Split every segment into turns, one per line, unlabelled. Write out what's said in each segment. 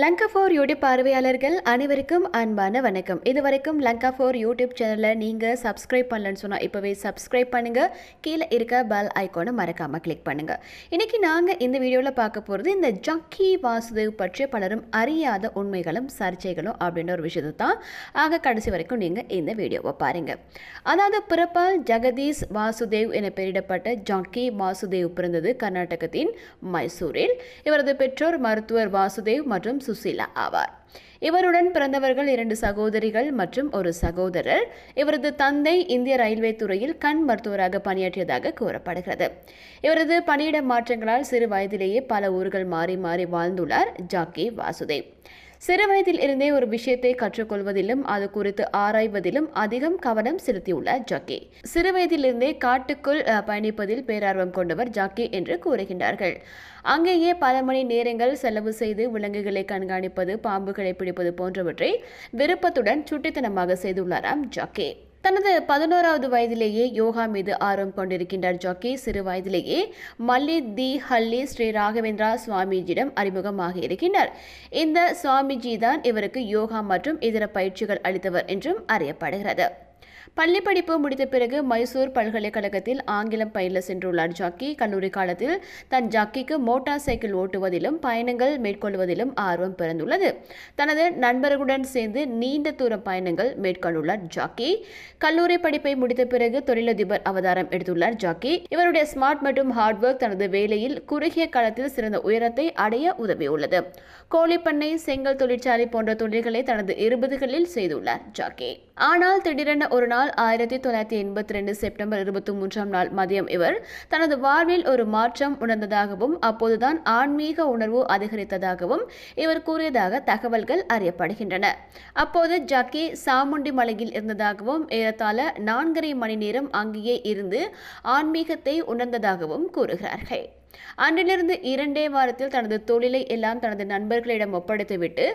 Lanka four YouTube பார்வையாளர்கள் அனைவருக்கும் அன்பான வணக்கம் இது வரைக்கும் லங்கா ஃபோர் யூடியூப் சேனலை நீங்கள் சப்ஸ்கிரைப் பண்ணலன்னு சொன்னால் இப்போவே சப்ஸ்கிரைப் பண்ணுங்கள் கீழே இருக்க பெல் ஐக்கோனை மறக்காமல் கிளிக் பண்ணுங்கள் இன்றைக்கி நாங்கள் இந்த வீடியோவில் பார்க்க போகிறது இந்த ஜக்கி வாசுதேவ் பற்றி பலரும் அறியாத உண்மைகளும் சர்ச்சைகளும் அப்படின்ற ஒரு விஷயத்தை தான் ஆக கடைசி வரைக்கும் நீங்கள் இந்த வீடியோவை பாருங்கள் அதாவது பிறப்பால் ஜெகதீஷ் வாசுதேவ் என பெயரிடப்பட்ட ஜக்கி வாசுதேவ் பிறந்தது கர்நாடகத்தின் மைசூரில் இவரது பெற்றோர் மருத்துவர் வாசுதேவ் மற்றும் மற்றும் சுசீலா ஆவார் இவருடன் பிறந்தவர்கள் இரண்டு சகோதரிகள் மற்றும் ஒரு சகோதரர் இவரது தந்தை இந்திய ரயில்வே துறையில் கண் மருத்துவராக பணியாற்றியதாக கூறப்படுகிறது இவரது பணியிட மாற்றங்களால் சிறு வயதிலேயே பல ஊர்கள் மாறி மாறி வாழ்ந்துள்ளார் ஜாக்கி வாசுதேவ் சிறுவயதில் இருந்தே ஒரு விஷயத்தை கற்றுக்கொள்வதிலும் அது குறித்து ஆராய்வதிலும் அதிகம் கவனம் செலுத்தியுள்ளார் ஜாக்கி சிறுவயதிலிருந்தே காட்டுக்குள் பயணிப்பதில் பேரார்வம் கொண்டவர் ஜாக்கி என்று கூறுகின்றார்கள் அங்கேயே பல மணி நேரங்கள் செலவு செய்து விலங்குகளை கண்காணிப்பது பாம்புகளை பிடிப்பது போன்றவற்றை விருப்பத்துடன் சுட்டித்தனமாக செய்துள்ளாராம் ஜாக்கி தனது பதினோராவது வயதிலேயே யோகா மீது ஆர்வம் கொண்டிருக்கின்றார் ஜாக்கி சிறு வயதிலேயே மல்லி தி ஹல்லி ஸ்ரீ ராகவேந்திரா சுவாமிஜியிடம் அறிமுகமாக இருக்கின்றார் இந்த சுவாமிஜி தான் இவருக்கு யோகா மற்றும் இதர பயிற்சிகள் அளித்தவர் என்றும் அறியப்படுகிறது பள்ளி படிப்பு முடித்த பிறகு மைசூர் பல்கலைக்கழகத்தில் ஆங்கிலம் பயில சென்றுள்ளார் ஜாக்கி கல்லூரி காலத்தில் தன் ஜாக்கிக்கு மோட்டார் சைக்கிள் ஓட்டுவதிலும் பயணங்கள் மேற்கொள்வதிலும் ஆர்வம் பிறந்துள்ளது தனது நண்பர்களுடன் சேர்ந்து நீண்ட தூர பயணங்கள் மேற்கொண்டுள்ளார் ஜாக்கி கல்லூரி படிப்பை முடித்த பிறகு தொழிலதிபர் அவதாரம் எடுத்துள்ளார் ஜாக்கி இவருடைய ஸ்மார்ட் மற்றும் ஹார்ட் ஒர்க் தனது வேலையில் குறுகிய காலத்தில் சிறந்த உயரத்தை அடைய உதவியுள்ளது கோழிப்பண்ணை செங்கல் தொழிற்சாலை போன்ற தொழில்களை தனது இருபதுகளில் செய்துள்ளார் ஜாக்கி ஆனால் திடீரென ஒரு நாள் ஆயிரத்தி தொள்ளாயிரத்தி எண்பத்தி ரெண்டு செப்டம்பர் இருபத்தி மூன்றாம் நாள் மதியம் இவர் தனது வாழ்வில் ஒரு மாற்றம் உணர்ந்ததாகவும் அப்போதுதான் ஆன்மீக உணர்வு அதிகரித்ததாகவும் இவர் கூறியதாக தகவல்கள் அறியப்படுகின்றன அப்போது ஜக்கி சாமுண்டி மலையில் இருந்ததாகவும் ஏறத்தாழ நான்கரை மணி நேரம் அங்கேயே இருந்து ஆன்மீகத்தை உணர்ந்ததாகவும் கூறுகிறார்கள் அன்றிலிருந்து இரண்டே வாரத்தில் தனது தொழிலை எல்லாம் தனது நண்பர்களிடம் ஒப்படைத்துவிட்டு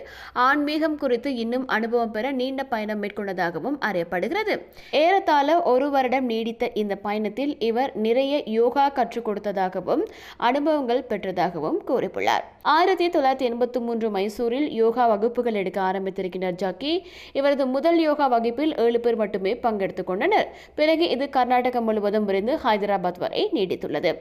ஆன்மீகம் குறித்து இன்னும் அனுபவம் பெற நீண்ட பயணம் மேற்கொண்டதாகவும் அறியப்படுகிறது ஏறத்தாழ ஒரு வருடம் நீடித்த இந்த பயணத்தில் இவர் நிறைய யோகா கற்றுக் கொடுத்ததாகவும் அனுபவங்கள் பெற்றதாகவும் கூறியுள்ளார் ஆயிரத்தி தொள்ளாயிரத்தி எண்பத்தி மூன்று மைசூரில் யோகா வகுப்புகள் எடுக்க ஆரம்பித்திருக்கிறார் ஜாக்கி இவரது முதல் யோகா வகுப்பில் ஏழு பேர் மட்டுமே பங்கெடுத்துக் கொண்டனர் பிறகு இது கர்நாடகம் முழுவதும் விரைந்து ஹைதராபாத் வரை நீடித்துள்ளது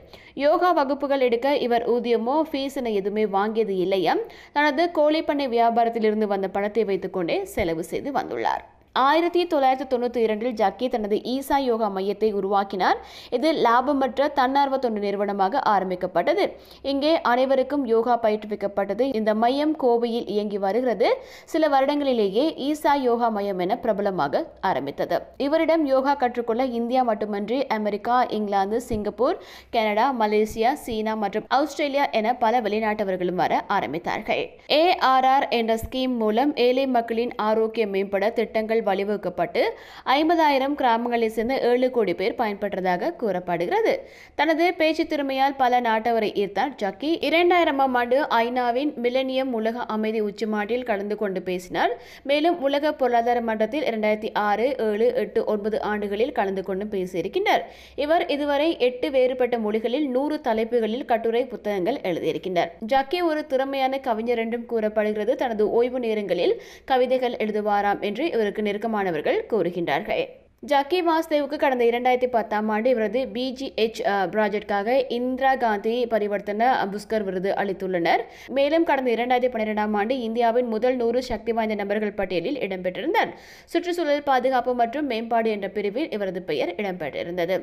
யோகா வகுப்புகள் எடுக்க இவர் ஊதியமோ என எதுவுமே வாங்கியது இல்லையா தனது கோழிப்பண்ணை வியாபாரத்திலிருந்து வந்த பணத்தை வைத்துக்கொண்டே செலவு செய்து வந்துள்ளார் ஆயிரத்தி தொள்ளாயிரத்தி தொண்ணூற்றி இரண்டில் ஜாக்கி தனது ஈசா யோகா மையத்தை உருவாக்கினார் இது லாபமற்ற தன்னார்வ தொண்டு நிறுவனமாக ஆரம்பிக்கப்பட்டது இங்கே அனைவருக்கும் யோகா பயிற்றுவிக்கப்பட்டது இந்த மையம் கோவையில் இயங்கி வருகிறது சில வருடங்களிலேயே ஈசா யோகா மையம் என பிரபலமாக ஆரம்பித்தது இவரிடம் யோகா கற்றுக்கொள்ள இந்தியா மட்டுமன்றி America England Singapore Canada Malaysia China மற்றும் ஆஸ்திரேலியா என பல வெளிநாட்டவர்களும் வர ஆரம்பித்தார்கள் ஏஆர்ஆர் என்ற ஸ்கீம் மூலம் ஏழை மக்களின் ஆரோக்கியம் மேம்பட திட்டங்கள் வழிவகுக்கப்பட்டு ஐம்பதாயிரம் சேர்ந்த ஏழு கோடி பேர் கூறப்படுகிறது தனது பேச்சு திறமையால் பல நாட்டவரை ஈர்த்தார் ஜக்கி இரண்டாயிரமாம் ஆண்டு ஐநாவின் உலக அமைதி உச்சிமாட்டில் கலந்து கொண்டு பேசினார் மேலும் உலக பொருளாதார மன்றத்தில் இரண்டாயிரத்தி ஆறு ஏழு எட்டு ஒன்பது ஆண்டுகளில் கலந்து கொண்டு பேசியிருக்கின்றார் இவர் இதுவரை எட்டு வேறுபட்ட மொழிகளில் நூறு தலைப்புகளில் கட்டுரை புத்தகங்கள் எழுதியிருக்கின்றார் ஜக்கி ஒரு திறமையான கவிஞர் என்றும் கூறப்படுகிறது தனது ஓய்வு நேரங்களில் கவிதைகள் எழுதுவாராம் என்று இவருக்கு நெருக்கமானவர்கள் கூறுகின்றார்கள் ஜக்கி வாஸ்தேவுக்கு கடந்த இரண்டாயிரத்தி பத்தாம் ஆண்டு இவரது பிஜிஹெச் ப்ராஜெக்டாக இந்திரா காந்தி பரிவர்த்தன புஸ்கர் விருது அளித்துள்ளனர் மேலும் கடந்த இரண்டாயிரத்தி பன்னிரெண்டாம் ஆண்டு இந்தியாவின் முதல் நூறு சக்தி வாய்ந்த நபர்கள் பட்டியலில் இடம்பெற்றிருந்தார் சுற்றுச்சூழல் பாதுகாப்பு மற்றும் மேம்பாடு என்ற பிரிவில் இவரது பெயர் இடம்பெற்றிருந்தது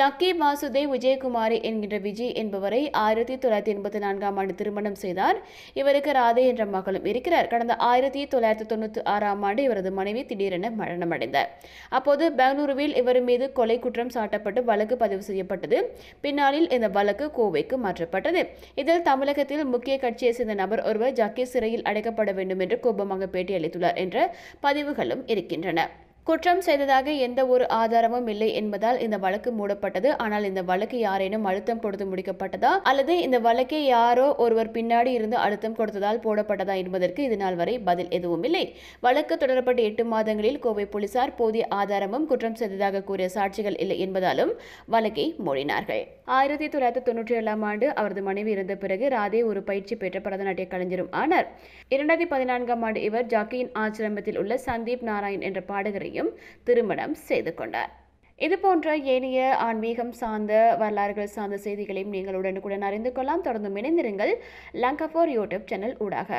ஜக்கி வாசுதேவ் விஜயகுமாரி என்கின்ற விஜய் என்பவரை ஆயிரத்தி தொள்ளாயிரத்தி எண்பத்தி நான்காம் ஆண்டு திருமணம் செய்தார் இவருக்கு ராதே என்ற மகளும் இருக்கிறார் கடந்த ஆயிரத்தி தொள்ளாயிரத்தி தொண்ணூற்றி ஆறாம் ஆண்டு இவரது மனைவி திடீரென மரணமடைந்தார் அப்போது பெங்களூருவில் இவர் மீது கொலை குற்றம் சாட்டப்பட்டு வழக்கு பதிவு செய்யப்பட்டது பின்னாளில் இந்த வழக்கு கோவைக்கு மாற்றப்பட்டது இதில் தமிழகத்தில் முக்கிய கட்சியை சேர்ந்த நபர் ஒருவர் ஜக்கி சிறையில் அடைக்கப்பட வேண்டும் என்று கோபமாக பேட்டியளித்துள்ளார் என்ற பதிவுகளும் இருக்கின்றன குற்றம் செய்ததாக எந்த ஒரு ஆதாரமும் இல்லை என்பதால் இந்த வழக்கு மூடப்பட்டது ஆனால் இந்த வழக்கு யாரேனும் அழுத்தம் கொடுத்து முடிக்கப்பட்டதா அல்லது இந்த வழக்கை யாரோ ஒருவர் பின்னாடி இருந்து அழுத்தம் கொடுத்ததால் போடப்பட்டதா என்பதற்கு இது நாள் வரை பதில் எதுவும் இல்லை வழக்கு தொடரப்பட்ட எட்டு மாதங்களில் கோவை போலீசார் போதிய ஆதாரமும் குற்றம் செய்ததாக கூறிய சாட்சிகள் இல்லை என்பதாலும் வழக்கை மூடினார்கள் ஆயிரத்தி தொள்ளாயிரத்தி தொன்னூற்றி ஏழாம் ஆண்டு அவரது மனைவி இருந்த பிறகு ராதே ஒரு பயிற்சி பெற்ற பரதநாட்டிய கலைஞரும் ஆனார் இரண்டாயிரத்தி பதினான்காம் ஆண்டு இவர் ஜாக்கியின் ஆசிரமத்தில் உள்ள சந்தீப் நாராயண் என்ற பாடகரையும் மனைவியும் திருமணம் செய்து கொண்டார் இதுபோன்ற ஏனைய ஆன்மீகம் சார்ந்த வரலாறுகள் சார்ந்த செய்திகளையும் நீங்கள் உடனுக்குடன் அறிந்து கொள்ளலாம் தொடர்ந்து இணைந்திருங்கள் லங்கா ஃபார் யூடியூப் சேனல் ஊடாக